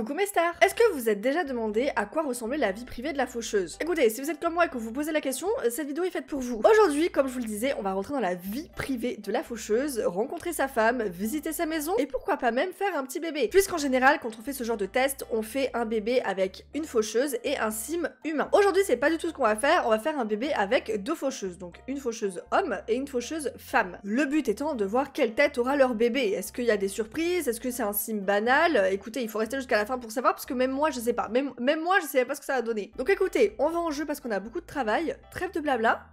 Coucou mes stars Est-ce que vous êtes déjà demandé à quoi ressemblait la vie privée de la faucheuse Écoutez, si vous êtes comme moi et que vous posez la question, euh, cette vidéo est faite pour vous. Aujourd'hui, comme je vous le disais, on va rentrer dans la vie privée de la faucheuse, rencontrer sa femme, visiter sa maison et pourquoi pas même faire un petit bébé. Puisqu'en général, quand on fait ce genre de test, on fait un bébé avec une faucheuse et un sim humain. Aujourd'hui, c'est pas du tout ce qu'on va faire, on va faire un bébé avec deux faucheuses, donc une faucheuse homme et une faucheuse femme. Le but étant de voir quelle tête aura leur bébé. Est-ce qu'il y a des surprises Est-ce que c'est un sim banal Écoutez, il faut rester jusqu'à la fin pour savoir, parce que même moi, je sais pas. Même, même moi, je savais pas ce que ça a donné. Donc écoutez, on va en jeu parce qu'on a beaucoup de travail. Trêve de blabla.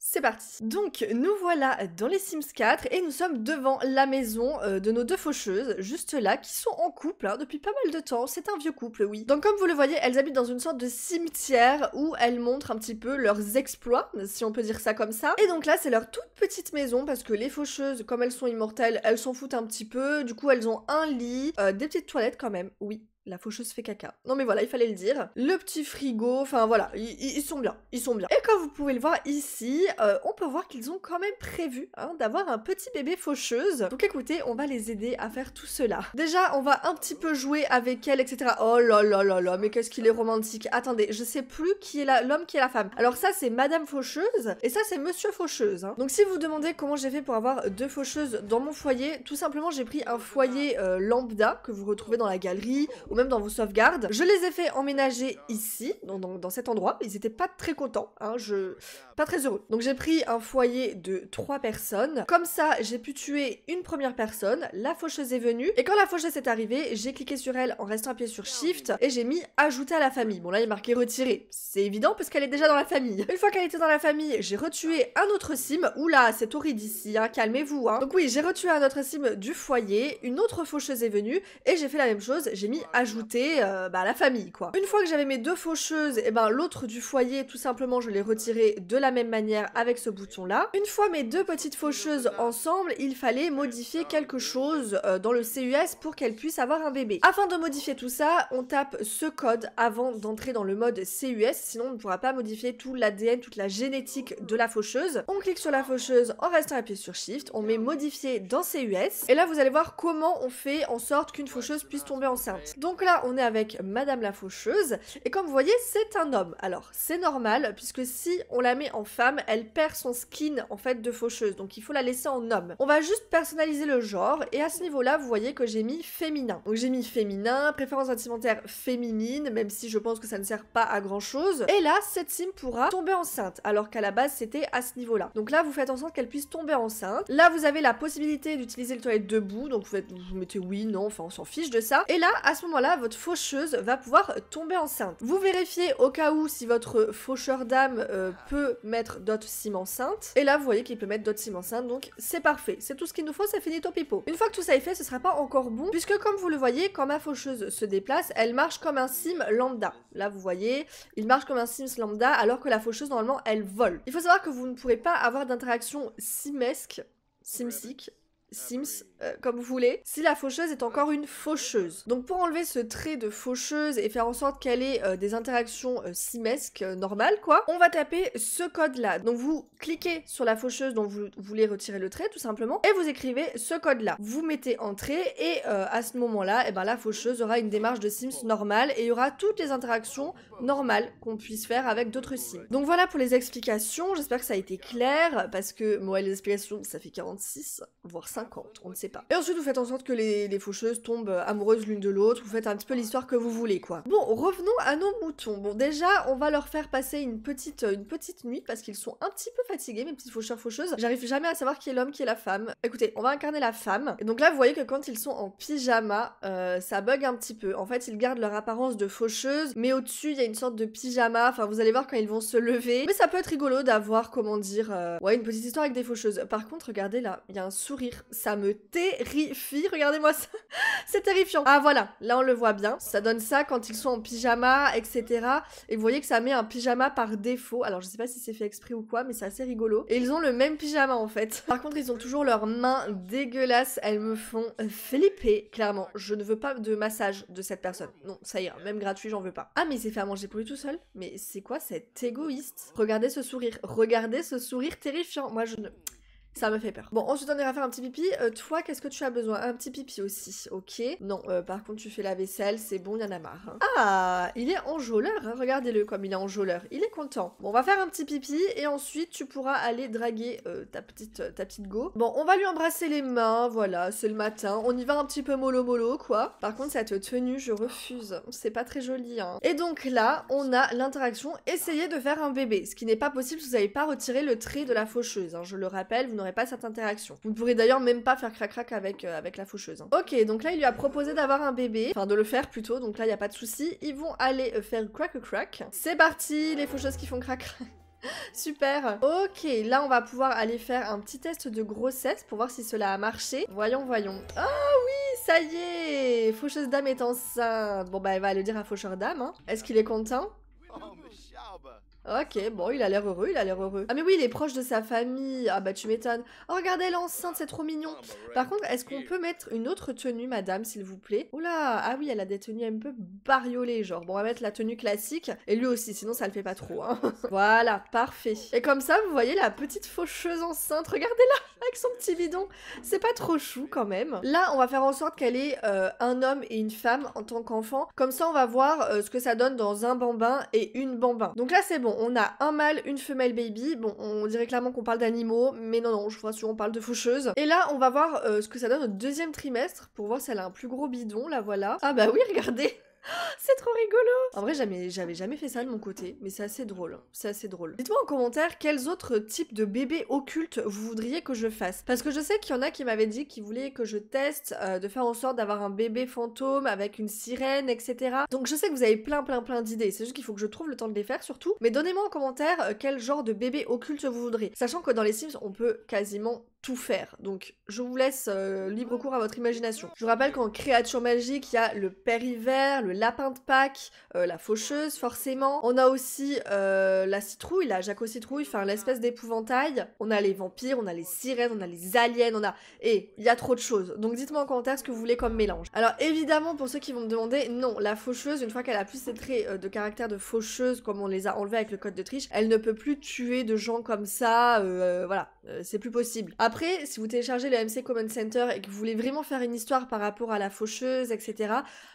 C'est parti. Donc nous voilà dans les Sims 4 et nous sommes devant la maison euh, de nos deux faucheuses, juste là, qui sont en couple hein, depuis pas mal de temps. C'est un vieux couple, oui. Donc comme vous le voyez, elles habitent dans une sorte de cimetière où elles montrent un petit peu leurs exploits, si on peut dire ça comme ça. Et donc là, c'est leur toute petite maison parce que les faucheuses, comme elles sont immortelles, elles s'en foutent un petit peu. Du coup, elles ont un lit, euh, des petites toilettes quand même, oui la faucheuse fait caca. Non mais voilà, il fallait le dire. Le petit frigo, enfin voilà, ils sont bien, ils sont bien. Et comme vous pouvez le voir ici, euh, on peut voir qu'ils ont quand même prévu hein, d'avoir un petit bébé faucheuse. Donc écoutez, on va les aider à faire tout cela. Déjà, on va un petit peu jouer avec elle, etc. Oh là là là là, mais qu'est-ce qu'il est romantique. Attendez, je sais plus qui est l'homme, qui est la femme. Alors ça, c'est Madame Faucheuse, et ça, c'est Monsieur Faucheuse. Hein. Donc si vous demandez comment j'ai fait pour avoir deux faucheuses dans mon foyer, tout simplement, j'ai pris un foyer euh, lambda que vous retrouvez dans la galerie, ou même dans vos sauvegardes. Je les ai fait emménager ici, dans, dans, cet endroit. Ils étaient pas très contents, hein, je... pas très heureux. Donc j'ai pris un foyer de 3 personnes. Comme ça, j'ai pu tuer une première personne. La faucheuse est venue. Et quand la faucheuse est arrivée, j'ai cliqué sur elle en restant appuyé sur Shift et j'ai mis ajouter à la famille. Bon là, il est marqué retirer. C'est évident parce qu'elle est déjà dans la famille. Une fois qu'elle était dans la famille, j'ai retué un autre sim. Oula, c'est horrible ici, hein, calmez-vous. Hein. Donc oui, j'ai retué un autre sim du foyer. Une autre faucheuse est venue et j'ai fait la même chose. J'ai mis ajouter Ajouter euh, bah, la famille, quoi. Une fois que j'avais mes deux faucheuses, et eh ben l'autre du foyer, tout simplement, je l'ai retiré de la même manière avec ce bouton-là. Une fois mes deux petites faucheuses ensemble, il fallait modifier quelque chose euh, dans le CUS pour qu'elle puisse avoir un bébé. Afin de modifier tout ça, on tape ce code avant d'entrer dans le mode CUS, sinon on ne pourra pas modifier tout l'ADN, toute la génétique de la faucheuse. On clique sur la faucheuse en restant appuyé sur Shift, on met modifier dans CUS, et là vous allez voir comment on fait en sorte qu'une faucheuse puisse tomber enceinte. Donc là, on est avec Madame la Faucheuse, et comme vous voyez, c'est un homme. Alors, c'est normal, puisque si on la met en femme, elle perd son skin, en fait, de faucheuse, donc il faut la laisser en homme. On va juste personnaliser le genre, et à ce niveau-là, vous voyez que j'ai mis féminin. Donc j'ai mis féminin, préférence vestimentaire féminine, même si je pense que ça ne sert pas à grand-chose. Et là, cette sim pourra tomber enceinte, alors qu'à la base, c'était à ce niveau-là. Donc là, vous faites en sorte qu'elle puisse tomber enceinte. Là, vous avez la possibilité d'utiliser le toilette debout, donc vous, vous mettez oui, non, enfin, on s'en fiche de ça. Et là, à ce moment là votre faucheuse va pouvoir tomber enceinte. Vous vérifiez au cas où si votre faucheur d'âme euh, peut mettre d'autres sims enceintes. Et là, vous voyez qu'il peut mettre d'autres sims enceintes, donc c'est parfait. C'est tout ce qu'il nous faut, c'est au pipo. Une fois que tout ça est fait, ce sera pas encore bon, puisque comme vous le voyez, quand ma faucheuse se déplace, elle marche comme un sim lambda. Là, vous voyez, il marche comme un sims lambda, alors que la faucheuse, normalement, elle vole. Il faut savoir que vous ne pourrez pas avoir d'interaction simesque, simsique, sims euh, comme vous voulez, si la faucheuse est encore une faucheuse. Donc pour enlever ce trait de faucheuse et faire en sorte qu'elle ait euh, des interactions euh, simesques, normales quoi, on va taper ce code-là. Donc vous cliquez sur la faucheuse dont vous voulez retirer le trait tout simplement, et vous écrivez ce code-là. Vous mettez entrée, et à ce moment-là, eh ben, la faucheuse aura une démarche de Sims normale, et il y aura toutes les interactions normales qu'on puisse faire avec d'autres Sims. Donc voilà pour les explications, j'espère que ça a été clair, parce que moi les explications ça fait 46, voire 50, on ne sait et ensuite, vous faites en sorte que les, faucheuses tombent euh, amoureuses l'une de l'autre, vous faites un petit peu l'histoire que vous voulez, quoi. Bon, revenons à nos moutons. Bon, déjà, on va leur faire passer une petite, euh, une petite nuit parce qu'ils sont un petit peu fatigués, mes petites faucheurs faucheuses. J'arrive jamais à savoir qui est l'homme, qui est la femme. Écoutez, on va incarner la femme. Et donc là, vous voyez que quand ils sont en pyjama, euh, ça bug un petit peu. En fait, ils gardent leur apparence de faucheuse, mais au-dessus, il y a une sorte de pyjama. Enfin, vous allez voir quand ils vont se lever. Mais ça peut être rigolo d'avoir, comment dire, ouais, une petite histoire avec des faucheuses. Par contre, regardez là, il y a un sourire. Ça me Regardez-moi ça. c'est terrifiant. Ah voilà, là on le voit bien. Ça donne ça quand ils sont en pyjama, etc. Et vous voyez que ça met un pyjama par défaut. Alors je sais pas si c'est fait exprès ou quoi, mais c'est assez rigolo. Et ils ont le même pyjama en fait. Par contre, ils ont toujours leurs mains dégueulasses. Elles me font flipper. Clairement, je ne veux pas de massage de cette personne. Non, ça y est, Même gratuit, j'en veux pas. Ah mais il s'est fait à manger pour lui tout seul. Mais c'est quoi cet égoïste Regardez ce sourire. Regardez ce sourire terrifiant. Moi je ne... Ça me fait peur. Bon, ensuite on ira faire un petit pipi. Euh, toi, qu'est-ce que tu as besoin Un petit pipi aussi, ok Non, euh, par contre tu fais la vaisselle, c'est bon, il y en a marre. Hein. Ah, il est enjôleur, hein. regardez-le comme il est enjôleur. Il est content. Bon, on va faire un petit pipi et ensuite tu pourras aller draguer euh, ta, petite, ta petite go. Bon, on va lui embrasser les mains, voilà, c'est le matin. On y va un petit peu mollo mollo, quoi. Par contre, cette tenue, je refuse. C'est pas très joli, hein. Et donc là, on a l'interaction essayer de faire un bébé, ce qui n'est pas possible si vous n'avez pas retiré le trait de la faucheuse. Hein. Je le rappelle, vous n'aurez pas cette interaction. Vous ne pourrez d'ailleurs même pas faire crac-crac avec, euh, avec la faucheuse. Hein. Ok, donc là, il lui a proposé d'avoir un bébé, enfin de le faire plutôt, donc là, il n'y a pas de souci. Ils vont aller euh, faire crac-crac. C'est parti, les faucheuses qui font crac-crac. Super Ok, là on va pouvoir aller faire un petit test de grossesse pour voir si cela a marché. Voyons, voyons. Ah oh, oui, ça y est Faucheuse dame est enceinte. Bon bah elle va le dire à Faucheur dame. Hein. Est-ce qu'il est content oh, Ok, bon, il a l'air heureux, il a l'air heureux. Ah mais oui, il est proche de sa famille. Ah bah tu m'étonnes. Oh, regardez, l'enceinte, c'est trop mignon. Ah, bah Par contre, est-ce qu'on peut mettre une autre tenue, madame, s'il vous plaît Oula, ah oui, elle a des tenues un peu bariolées, genre. Bon, on va mettre la tenue classique, et lui aussi, sinon ça le fait pas trop. Hein. voilà, parfait. Et comme ça, vous voyez la petite faucheuse enceinte, regardez-la, avec son petit bidon. C'est pas trop chou quand même. Là, on va faire en sorte qu'elle ait euh, un homme et une femme en tant qu'enfant. Comme ça, on va voir euh, ce que ça donne dans un bambin et une bambin. Donc là, c'est bon, on a un mâle, une femelle baby. Bon, on dirait clairement qu'on parle d'animaux, mais non, non, je vous rassure, on parle de faucheuses. Et là, on va voir euh, ce que ça donne au deuxième trimestre pour voir si elle a un plus gros bidon. la voilà. Ah bah oui, regardez C'est trop rigolo En vrai, j'avais jamais fait ça de mon côté, mais c'est assez drôle. Hein. C'est assez drôle. Dites-moi en commentaire quels autres types de bébés occultes vous voudriez que je fasse. Parce que je sais qu'il y en a qui m'avaient dit qu'ils voulaient que je teste euh, de faire en sorte d'avoir un bébé fantôme avec une sirène, etc. Donc je sais que vous avez plein, plein, plein d'idées. C'est juste qu'il faut que je trouve le temps de les faire surtout. Mais donnez-moi en commentaire euh, quel genre de bébé occulte vous voudriez. Sachant que dans les Sims, on peut quasiment tout faire. Donc je vous laisse euh, libre cours à votre imagination. Je vous rappelle qu'en créature magique, il y a le père hiver, le lapin de Pâques, euh, la faucheuse forcément. On a aussi euh, la citrouille, la Jaco citrouille, enfin l'espèce d'épouvantail. On a les vampires, on a les sirènes, on a les aliens, on a... Et il y a trop de choses. Donc dites-moi en commentaire ce que vous voulez comme mélange. Alors évidemment pour ceux qui vont me demander, non, la faucheuse, une fois qu'elle a plus ses traits de caractère de faucheuse comme on les a enlevés avec le code de triche, elle ne peut plus tuer de gens comme ça, voilà. Euh, c'est plus possible. Après, si vous téléchargez le MC Common Center et que vous voulez vraiment faire une histoire par rapport à la faucheuse, etc.,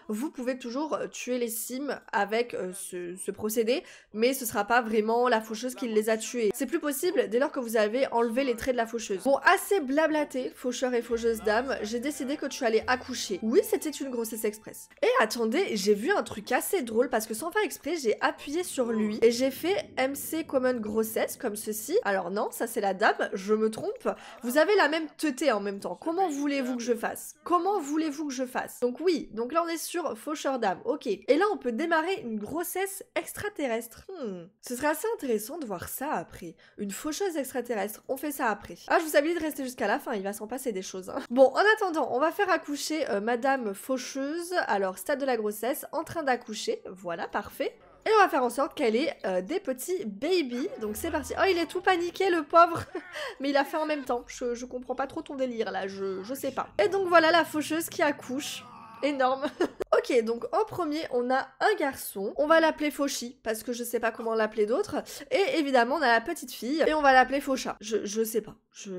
vous pouvez toujours euh, tuer les sims avec euh, ce, procédé, mais ce sera pas vraiment la faucheuse qui les a tués. C'est plus possible dès lors que vous avez enlevé les traits de la faucheuse. Bon, assez blablaté, faucheur et faucheuse dame, j'ai décidé que tu allais accoucher. Oui, c'était une grossesse express. Et attendez, j'ai vu un truc assez drôle parce que sans faire exprès, j'ai appuyé sur lui et j'ai fait MC Common Grossesse comme ceci. Alors non, ça c'est la dame, je me trompe, vous avez la même teuté en même temps. Comment voulez-vous que je fasse Comment voulez-vous que je fasse Donc oui, donc là on est sur faucheur d'âme, ok. Et là on peut démarrer une grossesse extraterrestre. Hmm. Ce serait assez intéressant de voir ça après. Une faucheuse extraterrestre, on fait ça après. Ah, je vous avais de rester jusqu'à la fin, il va s'en passer des choses. Hein. Bon, en attendant, on va faire accoucher euh, Madame Faucheuse, alors stade de la grossesse, en train d'accoucher, voilà, parfait. Et on va faire en sorte qu'elle ait euh, des petits baby. Donc c'est parti. Oh, il est tout paniqué, le pauvre. Mais il a fait en même temps. Je, je comprends pas trop ton délire, là. Je, je sais pas. Et donc voilà la faucheuse qui accouche. Énorme. Ok, donc en premier, on a un garçon. On va l'appeler Fauchy, parce que je sais pas comment l'appeler d'autre. Et évidemment, on a la petite fille, et on va l'appeler Faucha. Je, je sais pas, je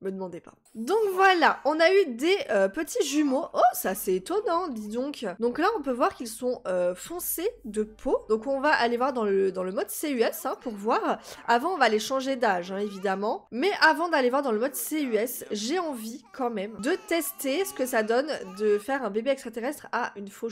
me demandais pas. Donc voilà, on a eu des euh, petits jumeaux. Oh, ça c'est étonnant, dis donc. Donc là, on peut voir qu'ils sont euh, foncés de peau. Donc on va aller voir dans le, dans le mode CUS hein, pour voir. Avant, on va les changer d'âge, hein, évidemment. Mais avant d'aller voir dans le mode CUS, j'ai envie quand même de tester ce que ça donne de faire un bébé extraterrestre à une fauche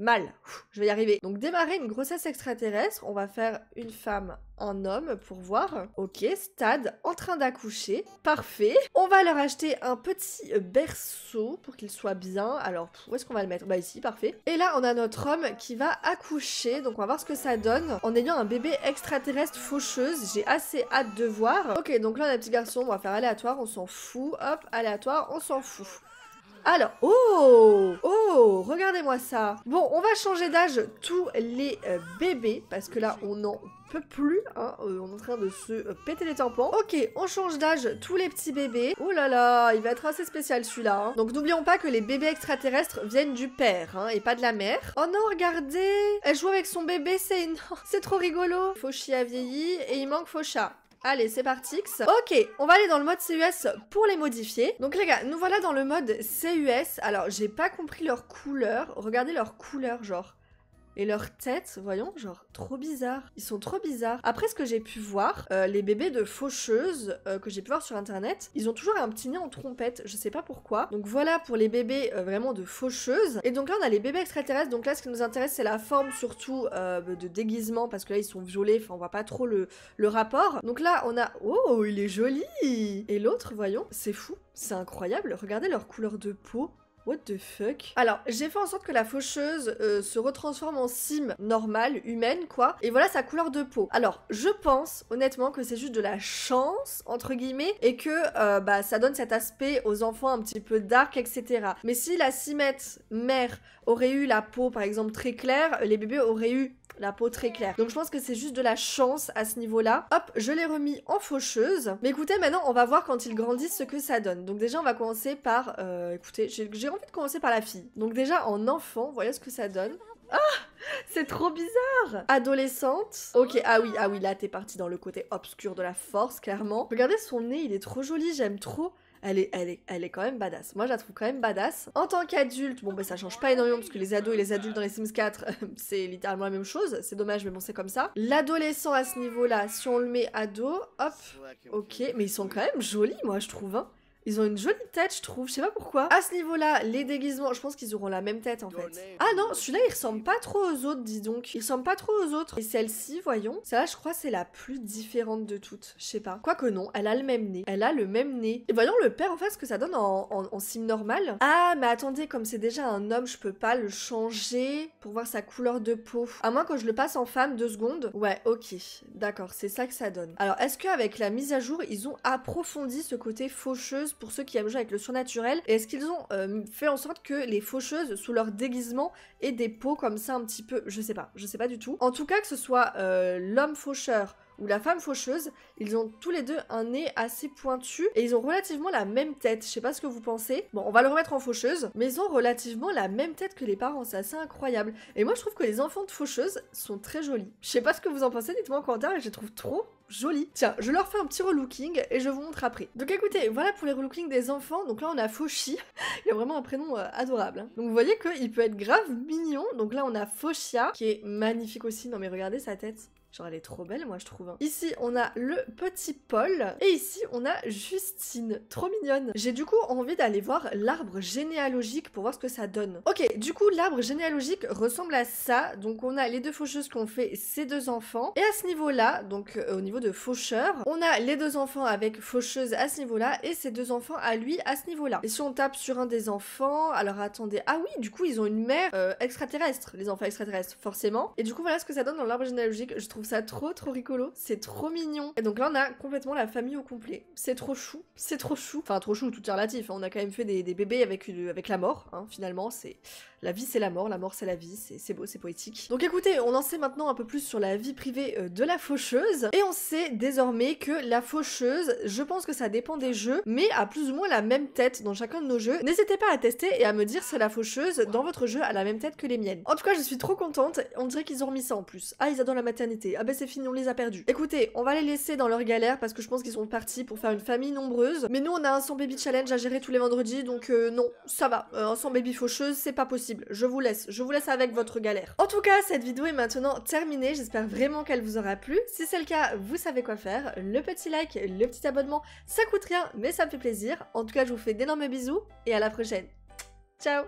Mal, Je vais y arriver. Donc démarrer une grossesse extraterrestre, on va faire une femme en homme pour voir. Ok, stade, en train d'accoucher. Parfait. On va leur acheter un petit euh, berceau pour qu'il soit bien. Alors, où est-ce qu'on va le mettre Bah ici, parfait. Et là, on a notre homme qui va accoucher. Donc on va voir ce que ça donne en ayant un bébé extraterrestre faucheuse. J'ai assez hâte de voir. Ok, donc là, on a un petit garçon. On va faire aléatoire, on s'en fout. Hop, aléatoire, on s'en fout. Alors, oh Oh Regardez-moi ça Bon, on va changer d'âge tous les euh, bébés, parce que là, on n'en peut plus, hein, euh, on est en train de se euh, péter les tampons. Ok, on change d'âge tous les petits bébés. Oh là là, il va être assez spécial celui-là. Hein. Donc n'oublions pas que les bébés extraterrestres viennent du père, hein, et pas de la mère. Oh non, regardez Elle joue avec son bébé, c'est énorme C'est trop rigolo Faux a vieilli, et il manque chat Allez, c'est parti. Ok, on va aller dans le mode CUS pour les modifier. Donc les gars, nous voilà dans le mode CUS. Alors, j'ai pas compris leur couleur. Regardez leur couleur, genre. Et leur tête, voyons, genre trop bizarre. Ils sont trop bizarres. Après ce que j'ai pu voir, euh, les bébés de faucheuses euh, que j'ai pu voir sur internet, ils ont toujours un petit nez en trompette. Je sais pas pourquoi. Donc voilà pour les bébés euh, vraiment de faucheuses. Et donc là, on a les bébés extraterrestres. Donc là, ce qui nous intéresse, c'est la forme surtout de déguisement parce que là, ils sont violets. Enfin, on voit pas trop le, le rapport. Donc là, on a. Oh, il est joli Et l'autre, voyons, c'est fou. C'est incroyable. Regardez leur couleur de peau. What the fuck Alors, j'ai fait en sorte que la faucheuse euh, se retransforme en cime normale, humaine, quoi. Et voilà sa couleur de peau. Alors, je pense, honnêtement, que c'est juste de la chance, entre guillemets, et que euh, bah, ça donne cet aspect aux enfants un petit peu dark, etc. Mais si la simette mère aurait eu la peau, par exemple, très claire, euh, les bébés auraient eu la peau très claire. Donc je pense que c'est juste de la chance à ce niveau-là. Hop, je l'ai remis en faucheuse. Mais écoutez, maintenant, on va voir quand ils grandissent ce que ça donne. Donc déjà, on va commencer par... écoutez, j'ai j'ai envie de commencer par la fille. Donc déjà, en enfant, voyez ce que ça donne. Ah C'est trop bizarre Adolescente. Ok, ah oui, ah oui, là t'es partie dans le côté obscur de la force, clairement. Regardez son nez, il est trop joli, j'aime trop. Elle est, elle, est, elle est quand même badass. Moi, je la trouve quand même badass. En tant qu'adulte, bon, bah, ça change pas énormément parce que les ados et les adultes dans les Sims 4, c'est littéralement la même chose. C'est dommage, mais bon, c'est comme ça. L'adolescent à ce niveau-là, si on le met ado, hop, ok. Mais ils sont quand même jolis, moi, je trouve. Hein. Ils ont une jolie tête, je trouve. Je sais pas pourquoi. À ce niveau-là, les déguisements, je pense qu'ils auront la même tête en fait. Ah non, celui-là, il ressemble pas trop aux autres, dis donc. Il ressemble pas trop aux autres. Et celle-ci, voyons. Celle-là, je crois, c'est la plus différente de toutes. Je sais pas. Quoique non, elle a le même nez. Elle a le même nez. Et voyons le père en fait ce que ça donne en, en, sim normal. Ah, mais attendez, comme c'est déjà un homme, je peux pas le changer pour voir sa couleur de peau. À moins que je le passe en femme deux secondes. Ouais, ok. D'accord, c'est ça que ça donne. Alors, est-ce qu'avec la mise à jour, ils ont approfondi ce côté faucheuse pour ceux qui aiment jouer avec le surnaturel est-ce qu'ils ont euh, fait en sorte que les faucheuses sous leur déguisement aient des peaux comme ça un petit peu, je sais pas, je sais pas du tout. En tout cas que ce soit euh, l'homme faucheur ou la femme faucheuse, ils ont tous les deux un nez assez pointu et ils ont relativement la même tête. Je sais pas ce que vous pensez. Bon, on va le remettre en faucheuse, mais ils ont relativement la même tête que les parents, c'est assez incroyable. Et moi je trouve que les enfants de faucheuse sont très jolis. Je sais pas ce que vous en pensez, dites-moi en commentaire, je les trouve trop jolis. Tiens, je leur fais un petit relooking et je vous montre après. Donc écoutez, voilà pour les relookings des enfants. Donc là on a Fauchy, il a vraiment un prénom euh, adorable. Hein. Donc vous voyez qu'il peut être grave mignon. Donc là on a Fauchia qui est magnifique aussi. Non mais regardez sa tête. Genre elle est trop belle moi je trouve. Hein. Ici on a le petit Paul et ici on a Justine. Trop mignonne. J'ai du coup envie d'aller voir l'arbre généalogique pour voir ce que ça donne. Ok du coup l'arbre généalogique ressemble à ça. Donc on a les deux faucheuses qui ont fait ces deux enfants. Et à ce niveau là, donc euh, au niveau de faucheur, on a les deux enfants avec faucheuse à ce niveau là et ces deux enfants à lui à ce niveau là. Et si on tape sur un des enfants, alors attendez. Ah oui du coup ils ont une mère euh, extraterrestre. Les enfants extraterrestres forcément. Et du coup voilà ce que ça donne dans l'arbre généalogique. Je trouve ça trop trop rigolo, c'est trop mignon. Et donc là on a complètement la famille au complet. C'est trop chou, c'est trop chou. Enfin trop chou, tout est relatif. Hein. On a quand même fait des, bébés avec, avec la mort, hein, finalement. C'est la vie c'est la mort, la mort c'est la vie, c'est beau, c'est poétique. Donc écoutez, on en sait maintenant un peu plus sur la vie privée euh, de la faucheuse, et on sait désormais que la faucheuse, je pense que ça dépend des jeux, mais a plus ou moins la même tête dans chacun de nos jeux. N'hésitez pas à tester et à me dire si la faucheuse dans votre jeu a la même tête que les miennes. En tout cas, je suis trop contente, on dirait qu'ils ont remis ça en plus. Ah, ils adorent la maternité, ah ben c'est fini, on les a perdus. Écoutez, on va les laisser dans leur galère parce que je pense qu'ils sont partis pour faire une famille nombreuse, mais nous on a un 100 baby challenge à gérer tous les vendredis, donc euh, non, ça va, euh, un 100 baby faucheuse, c'est pas possible. Je vous laisse, je vous laisse avec votre galère. En tout cas, cette vidéo est maintenant terminée. J'espère vraiment qu'elle vous aura plu. Si c'est le cas, vous savez quoi faire. Le petit like, le petit abonnement, ça coûte rien, mais ça me fait plaisir. En tout cas, je vous fais d'énormes bisous et à la prochaine. Ciao